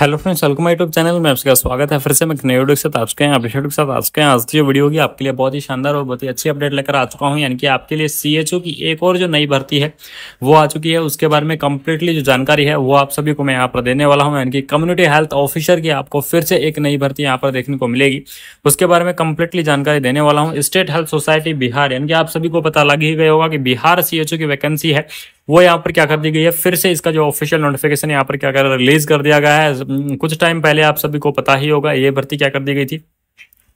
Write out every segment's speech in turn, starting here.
hello friends welcome my YouTube channel में आपका स्वागत है फिर से मैं नए वीडियो के साथ आपके हैं अपडेट के साथ आपके हैं आज की जो वीडियो होगी आपके लिए बहुत ही शानदार और बहुत ही अच्छी अपडेट लेकर आ चुका हूं यानी कि आपके लिए सीएचओ की एक और जो नई भर्ती है वो आ चुकी है उसके बारे में कम्प्लीटली जो जानकारी है वो आप सभी को मैं यहाँ पर देने वाला हूँ यानी कि कम्युनिटी हेल्थ ऑफिसर की आपको फिर से एक नई भर्ती यहाँ पर देखने को मिलेगी उसके बारे में कंप्लीटली जानकारी देने वाला हूँ स्टेट हेल्थ सोसाइटी बिहार यानी कि आप सभी को पता लग ही गया होगा कि बिहार सी की वैकेंसी है वो यहाँ पर क्या कर दी गई है फिर से इसका जो ऑफिशियल नोटिफिकेशन यहाँ पर क्या कर रिलीज कर दिया गया है कुछ टाइम पहले आप सभी को पता ही होगा ये भर्ती क्या कर दी गई थी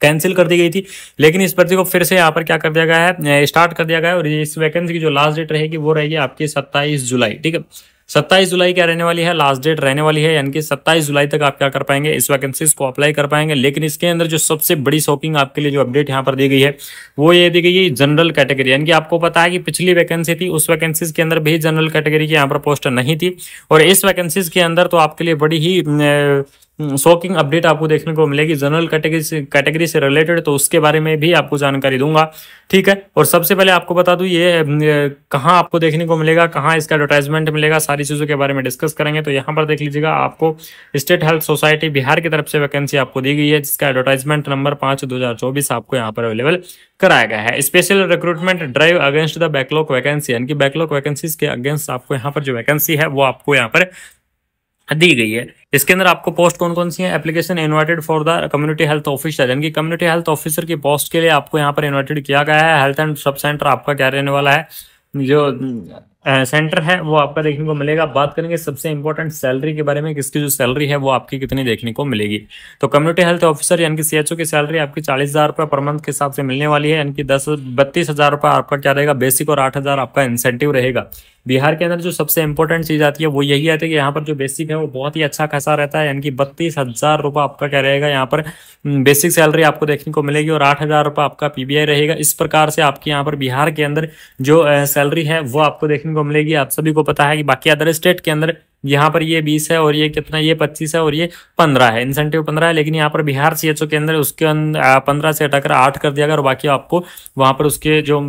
कैंसिल कर दी गई थी लेकिन इस भर्ती को फिर से यहाँ पर क्या कर दिया गया है स्टार्ट कर दिया गया है और इस वैकेंसी की जो लास्ट डेट रहेगी वो रहेगी आपकी सत्ताईस जुलाई ठीक है सत्ताईस जुलाई क्या रहने वाली है लास्ट डेट रहने वाली है यानी कि सत्ताईस जुलाई तक आप क्या कर पाएंगे इस वैकेंसीज को अप्लाई कर पाएंगे लेकिन इसके अंदर जो सबसे बड़ी शॉकिंग आपके लिए जो अपडेट यहाँ पर दी गई है वो ये दी गई है जनरल कैटेगरी यानी कि आपको पता है कि पिछली वैकेंसी थी उस वैकेंसीज के अंदर भी जनरल कैटेगरी की यहाँ पर पोस्ट नहीं थी और इस वैकेंसीज के अंदर तो आपके लिए बड़ी ही हम्म, शॉकिंग अपडेट आपको देखने को मिलेगी जनरल कैटेगरी से कैटेगरी से रिलेटेड तो उसके बारे में भी आपको जानकारी दूंगा ठीक है और सबसे पहले आपको बता दूं ये हम्म, कहाँ आपको देखने को मिलेगा कहाँ इसका एडवर्टाइजमेंट मिलेगा सारी चीज़ों के बारे में डिस्कस करेंगे तो यहाँ पर देख लीजिएगा आपको स्टेट हेल्थ सोसाइटी बिहार की तरफ से वैकेंसी आपको दी गई है जिसका एडवर्टाइजमेंट नंबर पाँच दो आपको यहाँ पर अवेलेबल कराया गया है special recruitment drive against the backlog vacancy यानी कि बैकलॉग वैकेंसीज के अगेंस्ट आपको यहाँ पर जो वैकेंसी है वो आपको यहाँ पर हाँ, दी गई है इसके अंदर आपको पोस्ट कौन कौन सी है application invited for the community health officer यानी कि कम्युनिटी हेल्थ ऑफिसर की पोस्ट के लिए आपको यहाँ पर इनवाइटेड किया गया है हेल्थ एंड सब सेंटर आपका क्या रहने वाला है जो सेंटर है वो आपका देखने को मिलेगा बात करेंगे सबसे इंपॉर्टेंट सैलरी के बारे में किसकी जो सैलरी है वो आपकी कितनी देखने को मिलेगी तो कम्युनिटी हेल्थ ऑफिसर यानी कि सीएचओ की सैलरी आपकी चालीस हज़ार रुपये पर मंथ के हिसाब से मिलने वाली है यानी कि दस बत्तीस हज़ार रुपये आपका क्या रहेगा बेसिक और आठ हज़ार आपका इंसेंटिव रहेगा बिहार के अंदर जो सबसे इंपॉर्टेंट चीज़ आती है वो यही आती है कि यहाँ पर जो बेसिक है वो बहुत ही अच्छा खासा रहता है यानी कि बत्तीस हज़ार रुपये आपका क्या रहेगा यहाँ पर बेसिक हम्म, सैलरी आपको देखने को मिलेगी और आठ हज़ार रुपये आपका पी रहेगा इस प्रकार से आपके यहाँ पर बिहार के अंदर जो सैलरी है वो आपको देखने को मिलेगी आप सभी को पता है कि बाकी अदर स्टेट के अंदर यहाँ पर ये बीस है और ये कितना ये पच्चीस है और ये पंद्रह है इंसेंटिव पंद्रह है लेकिन यहाँ पर बिहार सी के अंदर उसके पंद्रह से हटाकर आठ कर दिया गया और बाकी आपको वहाँ पर उसके जो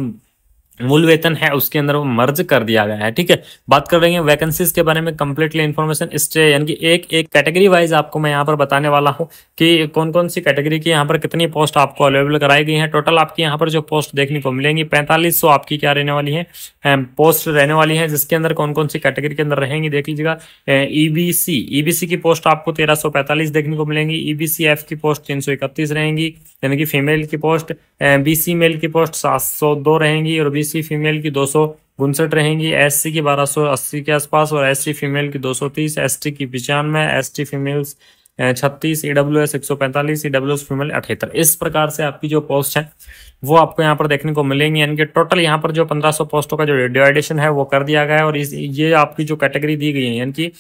मूल वेतन है उसके अंदर मर्ज कर दिया गया है ठीक है बात कर लेंगे वैकेंसीज के बारे में कंप्लीटली इन्फॉर्मेशन स्टे यानी कि एक एक कैटेगरी वाइज आपको मैं यहाँ पर बताने वाला हूँ कि कौन कौन सी कैटेगरी की यहाँ पर कितनी पोस्ट आपको अवेलेबल कराई गई हैं टोटल आपकी यहाँ पर जो पोस्ट देखने को मिलेंगी पैंतालीस आपकी क्या रहने वाली है पोस्ट रहने वाली है जिसके अंदर कौन कौन सी कैटेगरी के अंदर रहेंगी देख लीजिएगा ईबीसी ईबीसी e e की पोस्ट आपको तेरह देखने को मिलेंगी ईबीसी e एफ की पोस्ट तीन रहेंगी यानी कि फीमेल की पोस्ट बीसी मेल की पोस्ट सात रहेंगी और बी ओबीसी फीमेल की दो सौ उनसठ रहेंगी एससी की 1280 के आसपास और एससी फीमेल की 230 एसटी की पचानवे टी फीमेल्स छत्तीस ई डब्ल्यू एस एक सौ पैंतालीस ई डब्ल्यू एस फीमेल अठहत्तर इस प्रकार से आपकी जो पोस्ट है वो आपको यहाँ पर देखने को मिलेंगी यानी कि टोटल यहाँ पर जो पंद्रह सौ पोस्टों का जो डिवाइडेशन है वो कर दिया गया है और इस ये आपकी जो कैटेगरी दी गई है यानी कि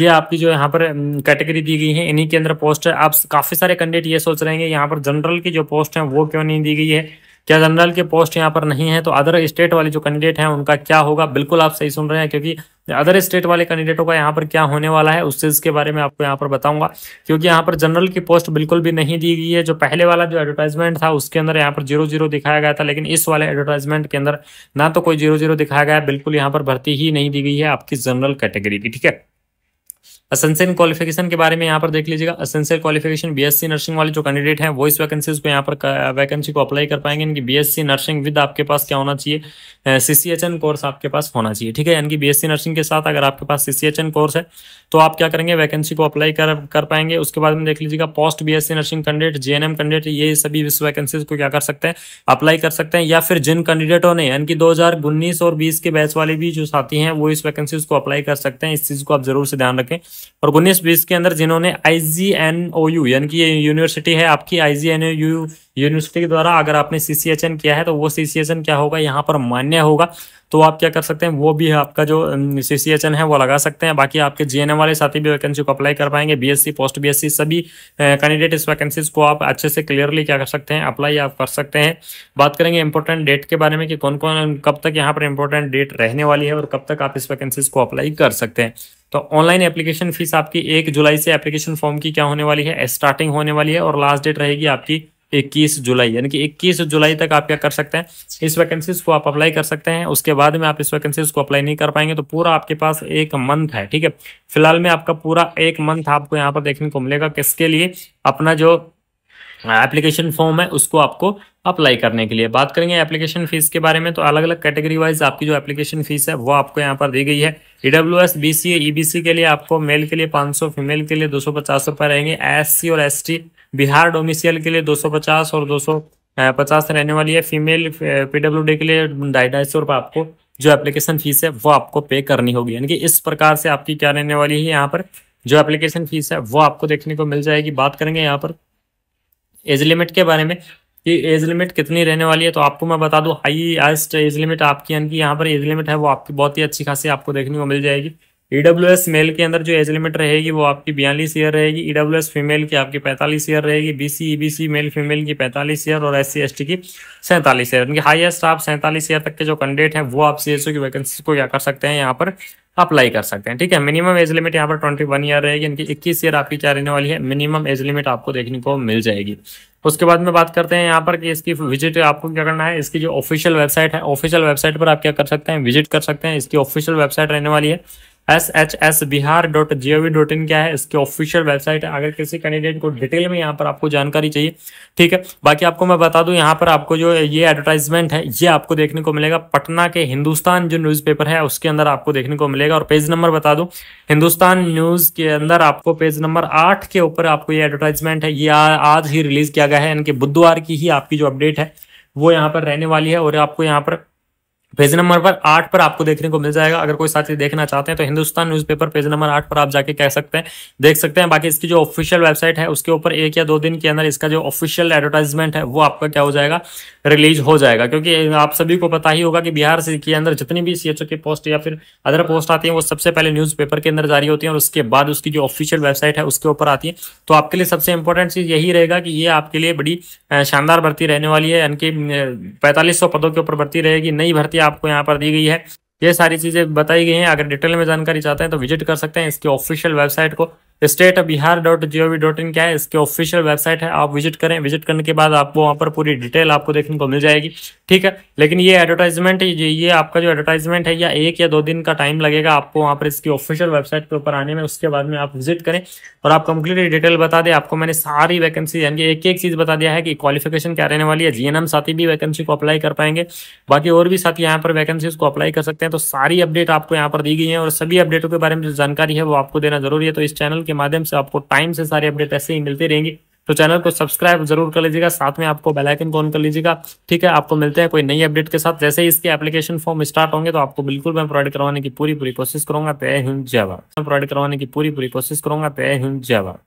ये आपकी जो यहाँ पर कैटेगरी दी गई है इन्हीं के अंदर पोस्ट है आप काफ़ी सारे कैंडिडेट ये सोच रहे हैं यहाँ पर जनरल की जो पोस्ट है वो क्यों नहीं दी गई है क्या जनरल के पोस्ट यहाँ पर नहीं है तो अदर स्टेट वाले जो कैंडिडेट हैं उनका क्या होगा बिल्कुल आप सही सुन रहे हैं क्योंकि अदर स्टेट वाले कैंडिडेटों का यहाँ पर क्या होने वाला है उस चीज़ के बारे में आपको यहाँ पर बताऊंगा क्योंकि यहाँ पर जनरल की पोस्ट बिल्कुल भी नहीं दी गई है जो पहले वाला जो एडवर्टाइजमेंट था उसके अंदर यहाँ पर जीरो जीरो दिखाया गया था लेकिन इस वाले एडवर्टाइजमेंट के अंदर ना तो कोई जीरो जीरो दिखाया गया बिल्कुल यहाँ पर भर्ती ही नहीं दी गई है आपकी जनरल कैटेगरी की ठीक है असेंशियल क्वालिफिकेशन के बारे में यहाँ पर देख लीजिएगा असेंशियल क्वालिफिकेशन बीएससी नर्सिंग वाले जो कैंडिडेट हैं वो इस वैकेंसीज पे यहाँ पर वैकेंसी को अप्लाई कर पाएंगे इनकी बीएससी नर्सिंग विद आपके पास क्या होना चाहिए सीसीएचएन कोर्स आपके पास होना चाहिए ठीक है यानी कि बीएससी नर्सिंग के साथ अगर आपके पास सीसीएचएन कोर्स है तो आप क्या करेंगे वैकेंसी को अप्लाई कर कर पाएंगे उसके बाद में देख लीजिएगा post BSc nursing candidate M candidate ये सभी इस वैकेंसीज को क्या कर सकते हैं अप्लाई कर सकते हैं या फिर जिन कैंडिडेटों ने यानी कि दो और बीस के बैच वाले भी जो साथी हैं वो इस वैकेंसीज को अप्लाई कर सकते हैं इस चीज को आप जरूर से ध्यान रखें और उन्नीस बीस के अंदर जिन्होंने आई जी एन ओ यू यानी कि ये यूनिवर्सिटी है आपकी I G N O U university के द्वारा अगर आपने सी सी एच एन किया है तो वो सी सी एच एन क्या होगा यहाँ पर मान्य होगा तो आप क्या कर सकते हैं वो भी आपका जो सी सी एच एन है वो लगा सकते हैं बाकी आपके जी एन एम वाले साथी भी वैकेंसी को अप्लाई कर पाएंगे B S C post B S C सभी कैंडिडेट इस वैकेंसी को आप अच्छे से क्लियरली क्या कर सकते हैं अप्लाई आप कर सकते हैं बात करेंगे इंपॉर्टेंट डेट के बारे में कि कौन कौन कब तक यहाँ पर इंपॉर्टेंट डेट रहने वाली है और कब तक आप इस वैकेंसी को अप्लाई कर सकते हैं तो ऑनलाइन एप्लीकेशन फीस आपकी एक जुलाई से एप्लीकेशन फॉर्म की क्या होने वाली है स्टार्टिंग होने वाली है और लास्ट डेट रहेगी आपकी 21 जुलाई यानी कि 21 जुलाई तक आप क्या कर सकते हैं इस वैकेंसीज को आप अप्लाई कर सकते हैं उसके बाद में आप इस वैकेंसीज को अप्लाई नहीं कर पाएंगे तो पूरा आपके पास एक मंथ है ठीक है फिलहाल में आपका पूरा एक मंथ आपको यहाँ पर देखने को मिलेगा किसके लिए अपना जो एप्लीकेशन फॉर्म है उसको आपको अप्लाई करने के लिए बात करेंगे एप्लीकेशन फीस के बारे में तो अलग अलग कैटेगरी वाइज आपकी जो एप्लीकेशन फीस है वो आपको यहाँ पर दी गई है E W S B C E B C के लिए आपको मेल के लिए पाँच सौ फीमेल के लिए दो सौ पचास रुपये रहेंगे एस सी और एस टी बिहार डोमिसियल के लिए दो सौ पचास और दो सौ पचास रहने वाली है फीमेल पीडब्ल्यू डी के लिए ढाई ढाई सौ रुपये आपको जो एप्लीकेशन फीस है वो आपको पे करनी होगी यानी कि इस प्रकार से आपकी क्या रहने वाली है यहाँ पर जो एप्लीकेशन फीस है वो आपको देखने को मिल जाएगी बात करेंगे यहाँ पर एज लिमिट के बारे में कि एज लिमिट कितनी रहने वाली है तो आपको मैं बता दूं हाईएस्ट एज लिमिट आपकी यानी कि यहाँ पर एज लिमिट है वो आपकी बहुत ही अच्छी खासी आपको देखने को मिल जाएगी ई डब्ल्यू एस मेल के अंदर जो एज लिमिट रहेगी वो आपकी बयालीस ईयर रहेगी ई डब्ल्यू एस फीमेल की आपकी पैंतालीस ईयर रहेगी B C E B C male female की पैंतालीस ईयर और एस सी एस टी की सैंतालीस ईयर यानी हाईएस्ट आप सैंतालीस ईयर तक के जो कैंडिडेट हैं वो आप सी एस ओ की वैकेंसी को क्या कर सकते हैं यहाँ पर अप्लाई कर सकते हैं ठीक है मिनिमम एज लिमिट यहाँ पर ट्वेंटी वन ईयर रहेगी इनकी इक्कीस ईयर आपकी क्या रहने वाली है मिनिमम एज लिमिट आपको देखने को मिल जाएगी उसके बाद में बात करते हैं यहाँ पर कि इसकी विजिट आपको क्या करना है इसकी जो ऑफिशियल वेबसाइट है ऑफिशियल वेबसाइट पर आप क्या कर सकते हैं विजिट कर सकते हैं इसकी ऑफिशियल वेबसाइट रहने वाली है S H S Bihar dot G O V dot in क्या है इसकी ऑफिशियल वेबसाइट है अगर किसी कैंडिडेट को डिटेल में यहाँ पर आपको जानकारी चाहिए ठीक है बाकी आपको मैं बता दू यहाँ पर आपको जो ये एडवर्टाइजमेंट है ये आपको देखने को मिलेगा पटना के हिंदुस्तान जो पेपर है उसके अंदर आपको देखने को मिलेगा और पेज नंबर बता दू हिंदुस्तान न्यूज़ के अंदर आपको पेज नंबर आठ के ऊपर आपको ये एडवर्टाइजमेंट है ये आज ही रिलीज किया गया है यानी कि बुधवार की ही आपकी जो अपडेट है वो यहाँ पर रहने वाली है और आपको यहाँ पर पेज नंबर पर आठ पर आपको देखने को मिल जाएगा अगर कोई साथी देखना चाहते हैं तो हिंदुस्तान न्यूज़पेपर पेज नंबर आठ पर आप जाके कह सकते हैं देख सकते हैं बाकी इसकी जो ऑफिशियल वेबसाइट है उसके ऊपर एक या दो दिन के अंदर इसका जो ऑफिशियल एडवर्टाइजमेंट है वो आपका क्या हो जाएगा रिलीज हो जाएगा क्योंकि आप सभी को पता ही होगा कि बिहार से के अंदर जितनी भी सी की पोस्ट या फिर अदर पोस्ट आती है वो सबसे पहले न्यूज़ के अंदर जारी होती है और उसके बाद उसकी जो ऑफिशियल वेबसाइट है उसके ऊपर आती है तो आपके लिए सबसे इंपॉर्टेंट चीज़ यही रहेगा कि ये आपके लिए बड़ी शानदार भर्ती रहने वाली है यानी कि पैंतालीस पदों के ऊपर भर्ती रहेगी नई भर्ती आपको यहाँ पर दी गई है ये सारी चीज़ें बताई गई हैं अगर डिटेल में जानकारी चाहते हैं तो विजिट कर सकते हैं इसकी ऑफिशियल वेबसाइट को state Bihar dot G O V dot in क्या है इसकी ऑफिशियल वेबसाइट है आप विजिट करें विजिट करने के बाद आपको वहाँ पर पूरी डिटेल आपको देखने को मिल जाएगी ठीक है लेकिन ये एडवर्टाइजमेंट ये आपका जो एडवर्टाइजमेंट है या एक या दो दिन का टाइम लगेगा आपको वहाँ पर इसकी ऑफिशियल वेबसाइट के ऊपर आने में उसके बाद में आप विजिट करें और आप कंप्लीटली डिटेल बता दें आपको मैंने सारी वैकेंसी यानी एक एक चीज़ बता दिया है कि क्वालिफिकेशन क्या रहने वाली है जी साथी भी वैकेंसी को अप्लाई कर पाएंगे बाकी और भी साथी यहाँ पर वैकेंसी को अप्लाई कर सकते हैं हैं तो सारी अपडेट आपको यहाँ पर दी गई है और सभी अपडेटों के बारे में जो जानकारी है वो आपको देना जरूरी है तो इस चैनल के माध्यम से आपको टाइम से सारी अपडेट ऐसे ही मिलती रहेंगी तो चैनल को सब्सक्राइब जरूर कर लीजिएगा साथ में आपको बेल आइकन ऑन कर लीजिएगा ठीक है आपको मिलते हैं कोई नई अपडेट के साथ जैसे ही इसके एप्लीकेशन फॉर्म स्टार्ट होंगे तो आपको बिल्कुल मैं प्रोवाइड करवाने की पूरी पूरी कोशिश करूंगा तय हिंद जवाब प्रोवाइड करवाने की पूरी पूरी कोशिश करूंगा तय हिंद जवाब